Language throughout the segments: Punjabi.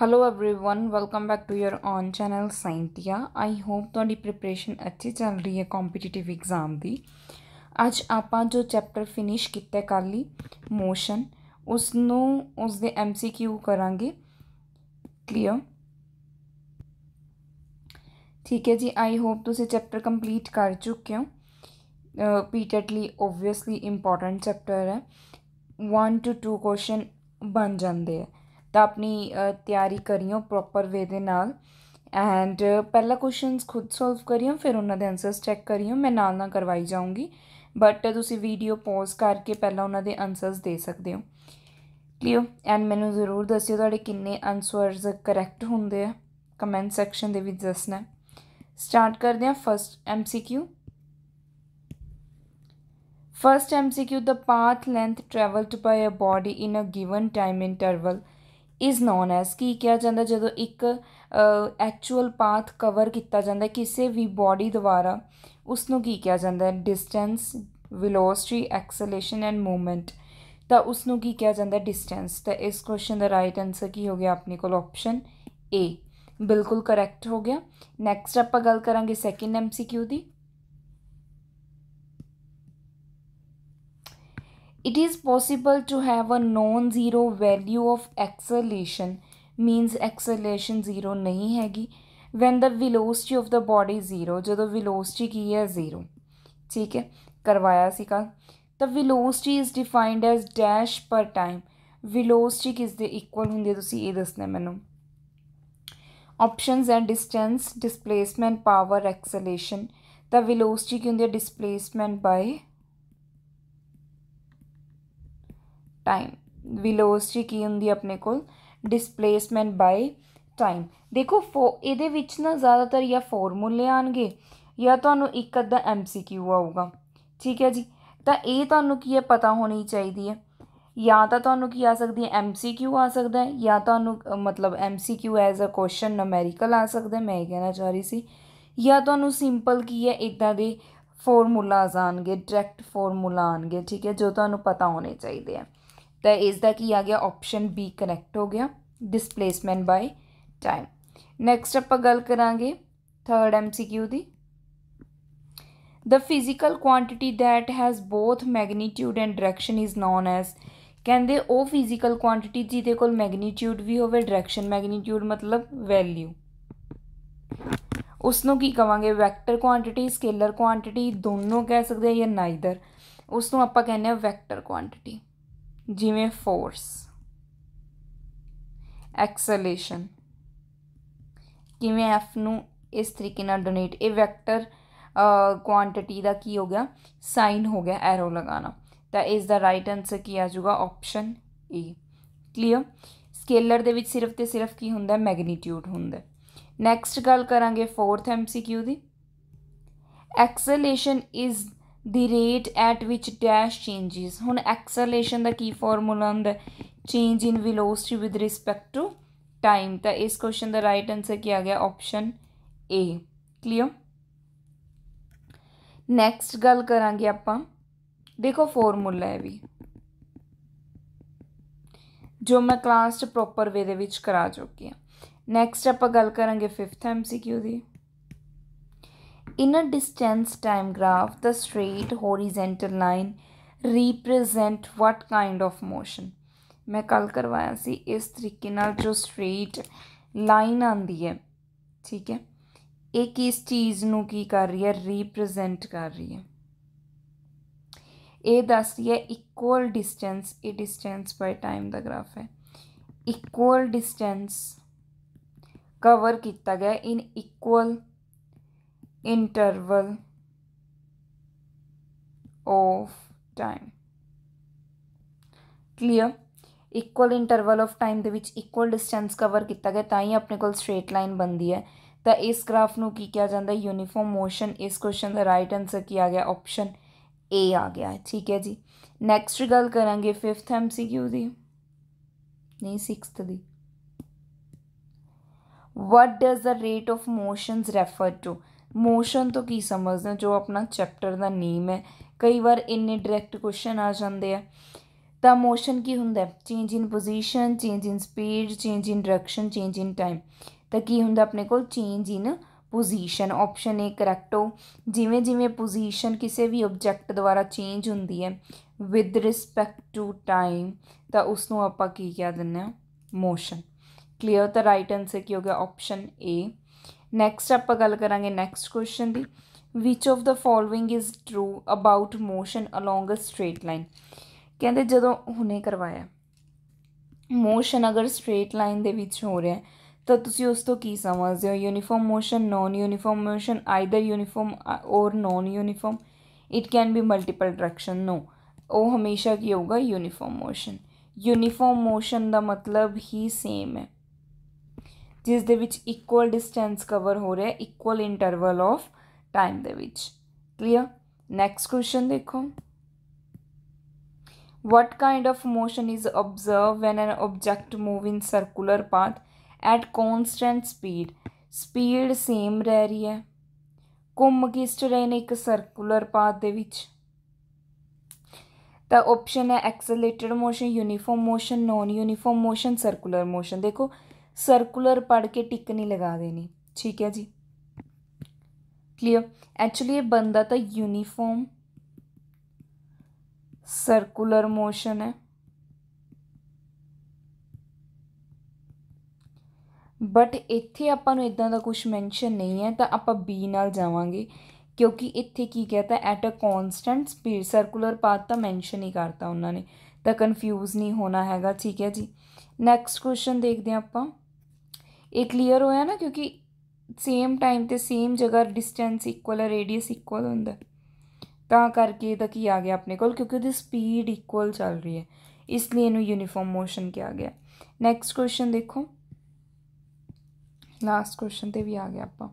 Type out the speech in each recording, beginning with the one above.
Hello everyone welcome back to your own channel Scientia I hope ਤੁਹਾਡੀ ਪ੍ਰਿਪਰੇਸ਼ਨ ਅੱਛੀ ਚੱਲ ਰਹੀ ਹੈ ਕੰਪੀਟੀਟਿਵ ਐਗਜ਼ਾਮ ਦੀ ਅੱਜ ਆਪਾਂ ਜੋ ਚੈਪਟਰ ਫਿਨਿਸ਼ ਕੀਤਾ ਕਰ ਹੀ ਮੋਸ਼ਨ ਉਸ ਨੂੰ ਉਸ ਦੇ ਐਮਸੀਕਿਊ ਕਰਾਂਗੇ ਕਲੀਅਰ ਠੀਕ ਹੈ ਜੀ ਆਈ ਹੋਪ ਤੁਸੀਂ ਚੈਪਟਰ ਕੰਪਲੀਟ ਕਰ ਚੁੱਕੇ ਹੋ ਪੀਟਟਲੀ ਓਬਵੀਅਸਲੀ ਇੰਪੋਰਟੈਂਟ ਚੈਪਟਰ ਹੈ 1 ਟੂ 2 ਕੁਐਸਚਨ ਬਣ ਜਾਂਦੇ ਆ ਤਾਂ ਆਪਣੀ ਤਿਆਰੀ ਕਰਿਓ ਪ੍ਰੋਪਰ ਵੇ ਦੇ ਨਾਲ ਐਂਡ ਪਹਿਲਾ ਕੁਐਸਚਨਸ ਖੁਦ ਸੋਲਵ ਕਰਿਓ ਫਿਰ ਉਹਨਾਂ ਦੇ ਆਨਸਰਸ ਚੈੱਕ ਕਰਿਓ ਮੈਂ ਨਾਲ ਨਾਲ ਕਰਵਾਈ ਜਾਊਂਗੀ ਬਟ ਤੁਸੀਂ ਵੀਡੀਓ ਪੌਜ਼ ਕਰਕੇ ਪਹਿਲਾਂ ਉਹਨਾਂ ਦੇ ਆਨਸਰਸ ਦੇ ਸਕਦੇ ਹੋ ਕਲੀਅਰ ਐਂਡ ਮੈਨੂੰ ਜ਼ਰੂਰ ਦੱਸਿਓ ਤੁਹਾਡੇ ਕਿੰਨੇ ਆਨਸਰਸ ਕਰੈਕਟ ਹੁੰਦੇ ਆ ਕਮੈਂਟ ਸੈਕਸ਼ਨ ਦੇ ਵਿੱਚ ਦੱਸਣਾ ਸਟਾਰਟ ਕਰਦੇ ਹਾਂ ਫਰਸਟ ਐਮਸੀਕਿਊ ਫਰਸਟ ਐਮਸੀਕਿਊ ਦਾ path length travelled by a body in a given time interval is known as ਕੀ ਕਿਹਾ ਜਾਂਦਾ ਜਦੋਂ ਇੱਕ ਐਕਚੁਅਲ ਪਾਥ ਕਵਰ ਕੀਤਾ ਜਾਂਦਾ ਕਿਸੇ ਵੀ ਬਾਡੀ ਦੁਆਰਾ ਉਸ ਨੂੰ ਕੀ ਕਿਹਾ ਜਾਂਦਾ distance velocity acceleration and movement ਤਾਂ ਉਸ ਨੂੰ ਕੀ ਕਿਹਾ ਜਾਂਦਾ ਡਿਸਟੈਂਸ ਤਾਂ ਇਸ ਕੁਐਸਚਨ ਦਾ ਰਾਈਟ ਆਨਸਰ ਕੀ ਹੋ ਗਿਆ ਆਪਣੇ ਕੋਲ ਆਪਸ਼ਨ ਏ ਬਿਲਕੁਲ ਕਰੈਕਟ ਹੋ ਗਿਆ ਨੈਕਸਟ ਆਪਾਂ ਗੱਲ ਕਰਾਂਗੇ ਸੈਕਿੰਡ ਐਮਸੀਕਿਊ ਦੀ It is possible to have a non-zero value of acceleration means acceleration zero नहीं हैगी when the velocity of the body zero जो velocity की है zero ठीक है करवाया सीखा the velocity is defined as dash per time velocity ਕਿਸ ਦੇ ਇਕੁਅਲ ਹੁੰਦੀ ਹੈ ਤੁਸੀਂ ਇਹ ਦੱਸਣਾ ਮੈਨੂੰ ਆਪਸ਼ਨਸ ਐ ਡਿਸਟੈਂਸ ਡਿਸਪਲੇਸਮੈਂਟ ਪਾਵਰ ਐਕਸਲੇਸ਼ਨ ਤਾਂ ਵਿਲੋਸਿਟੀ ਕੀ ਹੁੰਦੀ ਹੈ ਡਿਸਪਲੇਸਮੈਂਟ ਬਾਈ ਟਾਈਮ ਵਿਲੋਸਿਟੀ ਕੀ ਹੁੰਦੀ ਆਪਣੇ ਕੋਲ ਡਿਸਪਲੇਸਮੈਂਟ ਬਾਈ ਟਾਈਮ ਦੇਖੋ ਫੋ ਇਹਦੇ ਵਿੱਚ ਨਾ ਜ਼ਿਆਦਾਤਰ ਜਾਂ ਫਾਰਮੂਲੇ ਆਣਗੇ ਜਾਂ ਤੁਹਾਨੂੰ ਇੱਕ ਅੱਧਾ ਐਮਸੀਕਿਊ ਆਊਗਾ ਠੀਕ ਹੈ ਜੀ ਤਾਂ ਇਹ ਤੁਹਾਨੂੰ ਕੀ ਹੈ ਪਤਾ ਹੋਣੀ ਚਾਹੀਦੀ ਹੈ ਜਾਂ ਤਾਂ ਤੁਹਾਨੂੰ ਕੀ ਆ ਸਕਦੀ ਹੈ ਐਮਸੀਕਿਊ ਆ ਸਕਦਾ ਹੈ ਜਾਂ ਤੁਹਾਨੂੰ ਮਤਲਬ MCQ as a question numerical ਆ ਸਕਦਾ ਮੈਂ ਇਹ ਕਹਿਣਾ ਚਾਹ ਰਹੀ ਸੀ ਜਾਂ ਤੁਹਾਨੂੰ ਸਿੰਪਲ ਕੀ ਹੈ ਇਦਾਂ ਦੇ ਫਾਰਮੂਲਾ ਆਣਗੇ ਡਾਇਰੈਕਟ ਫਾਰਮੂਲਾ ਆਣਗੇ ਠੀਕ ਹੈ ਜੋ ਤੁਹਾਨੂੰ ਪਤਾ ਹੋਣੇ ਚਾਹੀਦੇ ਆ ਤਾਂ ਇਸ ਦਾ ਕੀ ਆ ਗਿਆ ਆਪਸ਼ਨ ਬੀ ਕਨੈਕਟ ਹੋ ਗਿਆ ਡਿਸਪਲੇਸਮੈਂਟ ਬਾਈ ਟਾਈਮ ਨੈਕਸਟ ਆਪਾਂ ਗੱਲ ਕਰਾਂਗੇ ਥਰਡ ਐਮਸੀਕਿਊ ਦੀ the physical quantity that has both magnitude and direction is known as ਕਹਿੰਦੇ ਉਹ ਫਿਜ਼ੀਕਲ ਕੁਆਂਟੀਟੀ ਜਿਹਦੇ ਕੋਲ ਮੈਗਨੀਟਿਊਡ ਵੀ ਹੋਵੇ ਡਾਇਰੈਕਸ਼ਨ ਮੈਗਨੀਟਿਊਡ ਮਤਲਬ ਵੈਲਿਊ ਉਸ ਨੂੰ ਕੀ ਕਵਾਂਗੇ ਵੈਕਟਰ ਕੁਆਂਟੀਟੀ ਸਕੇਲਰ ਕੁਆਂਟੀਟੀ ਦੋਨੋਂ ਕਹਿ ਸਕਦੇ ਆ ਜਾਂ ਨਾਈਦਰ ਉਸ ਨੂੰ ਆਪਾਂ ਕਹਿੰਦੇ ਆ ਵੈਕਟਰ ਕੁਆਂਟੀਟੀ ਜਿਵੇਂ ਫੋਰਸ ਐਕਸਲੇਸ਼ਨ ਕਿਵੇਂ ਐਫ ਨੂੰ ਇਸ ਤਰੀਕੇ ਨਾਲ ਡੋਨੇਟ ਇਹ ਵੈਕਟਰ ਕੁਆਂਟੀਟੀ ਦਾ ਕੀ ਹੋ ਗਿਆ ਸਾਈਨ ਹੋ ਗਿਆ ਐਰੋ ਲਗਾਣਾ ਤਾਂ ਇਸ ਦਾ ਰਾਈਟ ਆਨਸਰ ਕੀ ਆ ਜਾਊਗਾ ਆਪਸ਼ਨ ਏ ਕਲੀਅਰ ਸਕੇਲਰ ਦੇ ਵਿੱਚ ਸਿਰਫ ਤੇ ਸਿਰਫ ਕੀ ਹੁੰਦਾ ਮੈਗਨੀਟਿਊਡ ਹੁੰਦਾ ਨੈਕਸਟ ਗੱਲ ਕਰਾਂਗੇ 4th ਐਮਸੀਕਿਊ ਦੀ acceleration is the rate at which dash changes ਹੁਣ ਐਕਸਲੇਸ਼ਨ ਦਾ ਕੀ ਫਾਰਮੂਲਾ ਹੁੰਦਾ change in velocity with respect to time ਤਾਂ ਇਸ ਕੁਐਸਚਨ ਦਾ ਰਾਈਟ ਆਨਸਰ ਕੀ ਆ ਗਿਆ ਆਪਸ਼ਨ ਏ ਕਲੀਅਰ ਨੈਕਸਟ ਗੱਲ ਕਰਾਂਗੇ ਆਪਾਂ ਦੇਖੋ ਫਾਰਮੂਲਾ ਹੈ ਵੀ ਜੋ ਮੈਂ ਕਲਾਸ 'ਚ ਪ੍ਰੋਪਰ ਵੇ ਦੇ ਵਿੱਚ ਕਰਾ ਚੁੱਕੀ ਹਾਂ ਨੈਕਸਟ ਆਪਾਂ ਗੱਲ ਕਰਾਂਗੇ 5th ਐਮਸੀਕਿਊ ਦੀ In a distance time graph, the straight horizontal line represent what kind of motion? ਮੈਂ ਕੱਲ ਕਰਵਾਇਆ ਸੀ ਇਸ ਤਰੀਕੇ ਨਾਲ ਜੋ ਸਟ੍ਰੇਟ ਲਾਈਨ ਆਂਦੀ ਹੈ ਠੀਕ ਹੈ ਇਹ ਕਿਸ ਚੀਜ਼ ਨੂੰ ਕੀ ਕਰ ਰਹੀ ਹੈ ਰਿਪਰੈਜ਼ੈਂਟ ਕਰ ਰਹੀ ਹੈ ਇਹ ਦੱਸ ਰਹੀ ਹੈ ਇਕੁਅਲ ਡਿਸਟੈਂਸ ਇਹ ਡਿਸਟੈਂਸ ਬਾਈ ਟਾਈਮ ਦਾ ਗ੍ਰਾਫ ਹੈ ਇਕੁਅਲ ਡਿਸਟੈਂਸ ਕਵਰ ਕੀਤਾ ਗਿਆ in equal interval of time clear equal interval of time ਦੇ ਵਿੱਚ ਇਕੁਅਲ ਡਿਸਟੈਂਸ ਕਵਰ ਕੀਤਾ ਗਿਆ ਤਾਂ ਹੀ ਆਪਣੇ ਕੋਲ ਸਟ੍ਰੇਟ ਲਾਈਨ ਬਣਦੀ ਹੈ ਤਾਂ ਇਸ ਗ੍ਰਾਫ ਨੂੰ ਕੀ ਕਿਹਾ ਜਾਂਦਾ ਯੂਨੀਫਾਰਮ ਮੋਸ਼ਨ ਇਸ ਕੁਐਸਚਨ ਦਾ ਰਾਈਟ ਆਨਸਰ ਕੀ ਆ ਗਿਆ ਆਪਸ਼ਨ ਏ ਆ ਗਿਆ ਠੀਕ ਹੈ ਜੀ ਨੈਕਸਟ ਗੱਲ ਕਰਾਂਗੇ 5th ਐਮਸੀਕਿਊ ਦੀ ਨਹੀਂ 6th ਦੀ what does the rate of motions refer to motion ਤੋਂ ਕੀ ਸਮਝਦੇ ਜੋ ਆਪਣਾ ਚੈਪਟਰ ਦਾ ਨੇਮ ਹੈ ਕਈ ਵਾਰ ਇੰਨੇ ਡਾਇਰੈਕਟ ਕੁਐਸਚਨ ਆ ਜਾਂਦੇ ਆ ਤਾਂ ਮੋਸ਼ਨ ਕੀ ਹੁੰਦਾ change in position change in speed change in direction change in time ਤਾਂ ਕੀ ਹੁੰਦਾ ਆਪਣੇ ਕੋਲ change in position option A correct ਹੋ ਜਿਵੇਂ ਜਿਵੇਂ ਪੋਜੀਸ਼ਨ ਕਿਸੇ ਵੀ ਆਬਜੈਕਟ ਦੁਆਰਾ ਚੇਂਜ ਹੁੰਦੀ ਹੈ ਵਿਦ ਰਿਸਪੈਕਟ ਟੂ ਟਾਈਮ ਤਾਂ ਉਸ ਨੂੰ ਆਪਾਂ ਕੀ ਕਹਿ ਦਿੰਦੇ ਆ ਮੋਸ਼ਨ ਕਲੀਅਰ ਤਾਂ ਰਾਈਟ ਆਨਸਰ ਕੀ ਹੋ ਗਿਆ ਆਪਸ਼ਨ ਏ ਨੈਕਸਟ ਆਪਾਂ ਗੱਲ ਕਰਾਂਗੇ ਨੈਕਸਟ ਕੁਐਸਚਨ ਦੀ which of the following is true about motion along a straight line ਕਹਿੰਦੇ ਜਦੋਂ ਹੁਣੇ ਕਰਵਾਇਆ ਮੋਸ਼ਨ ਅਗਰ ਸਟ੍ਰੇਟ ਲਾਈਨ ਦੇ ਵਿੱਚ ਹੋ ਰਿਹਾ ਤਾਂ ਤੁਸੀਂ ਉਸ ਤੋਂ ਕੀ ਸਮਝਦੇ ਹੋ uniform motion non uniform motion either uniform or non uniform it can be multiple direction no ਉਹ ਹਮੇਸ਼ਾ ਕੀ ਹੋਊਗਾ ਯੂਨੀਫਾਰਮ ਮੋਸ਼ਨ ਯੂਨੀਫਾਰਮ ਮੋਸ਼ਨ ਦਾ ਮਤਲਬ ਹੀ ਸੇਮ ਹੈ जिस देक्ल डिस्टेंस कवर हो रहा है equal interval of time clear next question देखो what kind of motion is observe when an object move in circular path at constant speed speed same रह रही है घूम किस्ट रहे हैं एक सर्कूलर पाथ के तो ऑप्शन है accelerated motion uniform motion non uniform motion circular motion देखो ਸਰਕੂਲਰ ਪੜ ਕੇ ਟਿਕ ਨਹੀਂ ਲਗਾ ਦੇਣੀ ਠੀਕ ਹੈ ਜੀ ਕਲੀਅਰ ਐਕਚੁਅਲੀ ਇਹ ਬੰਦਾ ਤਾਂ ਯੂਨੀਫਾਰਮ ਸਰਕੂਲਰ ਮੋਸ਼ਨ ਹੈ ਬਟ ਇੱਥੇ ਆਪਾਂ ਨੂੰ ਇਦਾਂ ਦਾ ਕੁਝ ਮੈਂਸ਼ਨ ਨਹੀਂ ਹੈ ਤਾਂ ਆਪਾਂ ਬੀ ਨਾਲ ਜਾਵਾਂਗੇ ਕਿਉਂਕਿ ਇੱਥੇ ਕੀ ਕਹਤਾ at a constant speed circular path ਤਾਂ ਮੈਂਸ਼ਨ ਹੀ ਕਰਤਾ ਉਹਨਾਂ ਨੇ ਤਾਂ ਕਨਫਿਊਜ਼ ਨਹੀਂ ਹੋਣਾ ਹੈਗਾ ਠੀਕ ਹੈ ਜੀ ਨੈਕਸਟ ਕੁਐਸਚਨ ਦੇਖਦੇ ਆਪਾਂ ਇਹ ਕਲੀਅਰ ਹੋਇਆ ਨਾ ਕਿਉਂਕਿ ਸੇਮ ਟਾਈਮ ਤੇ ਸੇਮ ਜਗ੍ਹਾ ਡਿਸਟੈਂਸ ਇਕੁਅਲ ਹੈ ਰੇਡੀਅਸ ਇਕੁਅਲ ਹੁੰਦਾ ਤਾਂ ਕਰਕੇ ਇਹਦਾ ਕੀ ਆ ਗਿਆ ਆਪਣੇ ਕੋਲ ਕਿਉਂਕਿ ਉਹਦੀ ਸਪੀਡ ਇਕੁਅਲ ਚੱਲ ਰਹੀ ਹੈ ਇਸ ਲਈ ਇਹਨੂੰ ਯੂਨੀਫਾਰਮ ਮੋਸ਼ਨ ਕਿਹਾ ਗਿਆ ਨੈਕਸਟ ਕੁਐਸਚਨ ਦੇਖੋ ਲਾਸਟ ਕੁਐਸਚਨ ਤੇ ਵੀ ਆ ਗਿਆ ਆਪਾਂ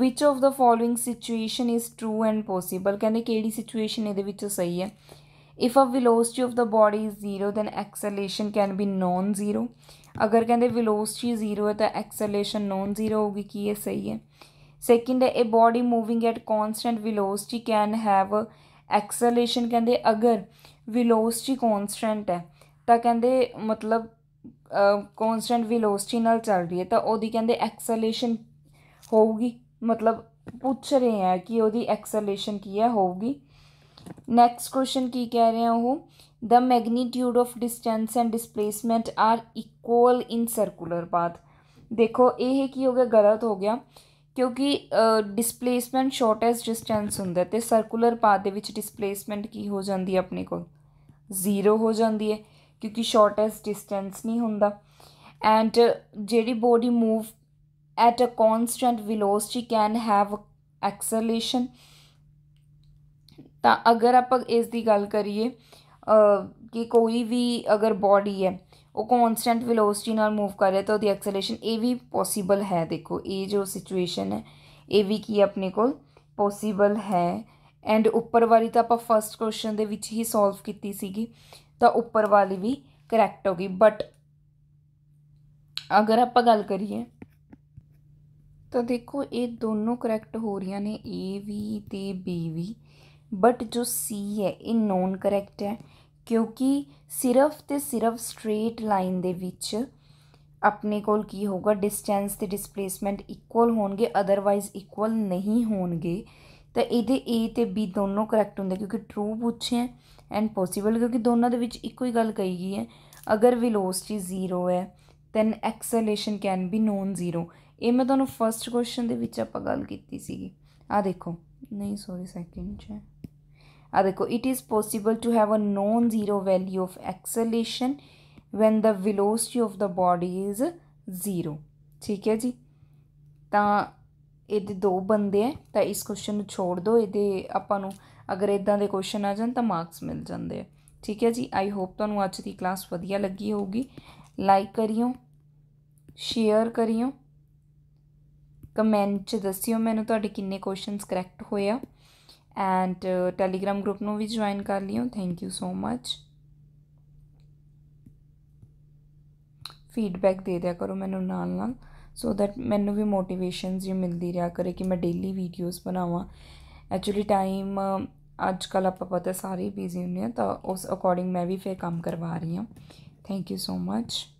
which of the following situation is true and possible ਕਹਿੰਦੇ ਕਿਹੜੀ ਸਿਚੁਏਸ਼ਨ ਇਹਦੇ ਵਿੱਚ ਸਹੀ ਹੈ if a velocity of the body is zero then acceleration can be non zero ਅਗਰ ਕਹਿੰਦੇ ਵੈਲੋਸਿਟੀ ਜ਼ੀਰੋ ਹੈ ਤਾਂ ਐਕਸਲੇਸ਼ਨ ਨੋਨ ਜ਼ੀਰੋ ਹੋਊਗੀ ਕੀ ਇਹ ਸਹੀ ਹੈ ਸੈਕਿੰਡ ਹੈ ਇਹ body moving at constant velocity can have acceleration ਕਹਿੰਦੇ ਅਗਰ ਵੈਲੋਸਿਟੀ ਕਨਸਟੈਂਟ ਹੈ ਤਾਂ ਕਹਿੰਦੇ ਮਤਲਬ ਕਨਸਟੈਂਟ ਵੈਲੋਸਿਟੀ ਨਾਲ ਚੱਲ ਰਹੀ ਹੈ ਤਾਂ ਉਹਦੀ ਕਹਿੰਦੇ ਐਕਸਲੇਸ਼ਨ ਹੋਊਗੀ ਮਤਲਬ ਪੁੱਛ ਰਹੇ ਆ ਕਿ ਉਹਦੀ ਐਕਸਲੇਸ਼ਨ ਕੀ ਹੈ ਹੋਊਗੀ ਨੈਕਸਟ ਕੁਐਸਚਨ ਕੀ ਕਹਿ ਰਹੇ ਆ ਉਹ the magnitude of distance and displacement are equal in circular path ਦੇਖੋ ਇਹ ਕੀ ਹੋ ਗਿਆ ਗਲਤ ਹੋ ਗਿਆ ਕਿਉਂਕਿ ਡਿਸਪਲੇਸਮੈਂਟ ਸ਼ਾਰਟੈਸਟ ਡਿਸਟੈਂਸ ਹੁੰਦਾ ਤੇ ਸਰਕੂਲਰ ਪਾਥ ਦੇ ਵਿੱਚ ਡਿਸਪਲੇਸਮੈਂਟ ਕੀ ਹੋ ਜਾਂਦੀ ਹੈ ਆਪਣੇ ਕੋਲ ਜ਼ੀਰੋ ਹੋ ਜਾਂਦੀ ਹੈ ਕਿਉਂਕਿ ਸ਼ਾਰਟੈਸਟ ਡਿਸਟੈਂਸ ਨਹੀਂ ਹੁੰਦਾ ਐਂਡ ਜਿਹੜੀ body move at a constant velocity can have acceleration ਤਾਂ ਅਗਰ ਆਪਾਂ ਇਸ ਦੀ ਗੱਲ ਕਰੀਏ ਕਿ ਕੋਈ ਵੀ ਅਗਰ ਬਾਡੀ ਹੈ ਉਹ ਕਨਸਟੈਂਟ ਵੈਲੋਸਿਟੀ ਨਾਲ ਮੂਵ ਕਰ ਰਿਹਾ ਤਾਂ ਉਹਦੀ ਐਕਸਲੇਸ਼ਨ ਇਹ ਵੀ ਪੋਸੀਬਲ ਹੈ ਦੇਖੋ ਇਹ ਜੋ ਸਿਚੁਏਸ਼ਨ ਹੈ ਇਹ ਵੀ ਕੀ ਆਪਣੇ ਕੋਲ ਪੋਸੀਬਲ ਹੈ ਐਂਡ ਉੱਪਰ ਵਾਲੀ ਤਾਂ ਆਪਾਂ ਫਰਸਟ ਕੁਐਸਚਨ ਦੇ ਵਿੱਚ ਹੀ ਸੋਲਵ ਕੀਤੀ ਸੀਗੀ ਤਾਂ ਉੱਪਰ ਵਾਲੀ ਵੀ ਕਰੈਕਟ ਹੋ ਗਈ ਬਟ ਅਗਰ ਆਪਾਂ ਗੱਲ ਕਰੀਏ ਤਾਂ ਦੇਖੋ ਇਹ ਦੋਨੋਂ ਕਰੈਕਟ ਹੋ ਰਹੀਆਂ ਨੇ ਏ ਵੀ ਤੇ ਬੀ ਵੀ ਬਟ ਜੋ ਸੀ ਹੈ ਇਹ ਨੋਨ ਕਰੈਕਟ ਹੈ ਕਿਉਂਕਿ ਸਿਰਫ ਤੇ ਸਿਰਫ ਸਟ੍ਰੇਟ ਲਾਈਨ ਦੇ ਵਿੱਚ ਆਪਣੇ ਕੋਲ ਕੀ ਹੋਊਗਾ ਡਿਸਟੈਂਸ ਤੇ ਡਿਸਪਲੇਸਮੈਂਟ ਇਕੁਅਲ ਹੋਣਗੇ ਅਦਰਵਾਈਜ਼ ਇਕੁਅਲ ਨਹੀਂ ਹੋਣਗੇ ਤਾਂ ਇਹਦੇ A ਤੇ B ਦੋਨੋਂ ਕਰੈਕਟ ਹੁੰਦੇ ਕਿਉਂਕਿ ਟਰੂ ਪੁੱਛੇ ਐਂਡ ਪੋਸੀਬਲ ਕਿਉਂਕਿ ਦੋਨਾਂ ਦੇ ਵਿੱਚ ਇੱਕੋ ਹੀ ਗੱਲ ਕਹੀ ਗਈ ਹੈ ਅਗਰ ਵੈਲੋਸਿਟੀ ਜ਼ੀਰੋ ਹੈ then acceleration can be non zero ਇਹ ਮੈਂ ਤੁਹਾਨੂੰ ਫਰਸਟ ਕੁਐਸਚਨ ਦੇ ਵਿੱਚ ਆਪਾਂ ਗੱਲ ਕੀਤੀ ਸੀਗੀ ਆ ਦੇਖੋ ਨਹੀਂ ਸੌਰੀ ਸੈਕਿੰਡ ਚ ਹੈ ਆ ਦੇਖੋ it is possible to have a non zero value of acceleration when the velocity of the body is zero ਠੀਕ ਹੈ ਜੀ ਤਾਂ ਇਹਦੇ ਦੋ ਬੰਦੇ ਐ ਤਾਂ ਇਸ ਕੁਐਸਚਨ ਨੂੰ ਛੋੜ ਦਿਓ ਇਹਦੇ ਆਪਾਂ ਨੂੰ ਅਗਰ ਇਦਾਂ ਦੇ ਕੁਐਸਚਨ ਆ ਜਾਣ ਤਾਂ ਮਾਰਕਸ ਮਿਲ ਜਾਂਦੇ ਆ ਠੀਕ ਹੈ ਜੀ ਆਈ ਹੋਪ ਤੁਹਾਨੂੰ ਅੱਜ ਦੀ ਕਲਾਸ ਵਧੀਆ ਲੱਗੀ ਹੋਊਗੀ ਲਾਈਕ ਕਰਿਓ ਸ਼ੇਅਰ ਕਰਿਓ ਕਮੈਂਟ 'ਚ ਦੱਸਿਓ ਮੈਨੂੰ ਤੁਹਾਡੇ ਕਿੰਨੇ ਕੁਐਸਚਨਸ ਕਰੈਕਟ ਹੋਏ ਆ ਐਂਡ ਟੈਲੀਗ੍ਰਾਮ ਗਰੁੱਪ ਨੂੰ ਵੀ ਜੁਆਇਨ ਕਰ ਲਿਓ thank you so much feedback ਦੇ ਦਿਆ ਕਰੋ ਮੈਨੂੰ ਨਾਲ ਨਾਲ ਸੋ ਦੈਟ ਮੈਨੂੰ ਵੀ ਮੋਟੀਵੇਸ਼ਨ ਜੀ ਮਿਲਦੀ ਰਿਹਾ ਕਰੇ ਕਿ ਮੈਂ ਡੇਲੀ ਵੀਡੀਓਜ਼ ਬਣਾਵਾਂ ਐਕਚੁਅਲੀ ਟਾਈਮ ਅੱਜ ਕੱਲ ਆਪਾਂ ਪਤਾ ਸਾਰੇ ਬਿਜ਼ੀ ਹੁੰਨੇ ਆ ਤਾਂ ਉਸ ਅਕੋਰਡਿੰਗ ਮੈਂ ਵੀ ਫੇਰ ਕੰਮ ਕਰਵਾ ਰਹੀ ਹਾਂ ਥੈਂਕ ਯੂ ਸੋ ਮੱਚ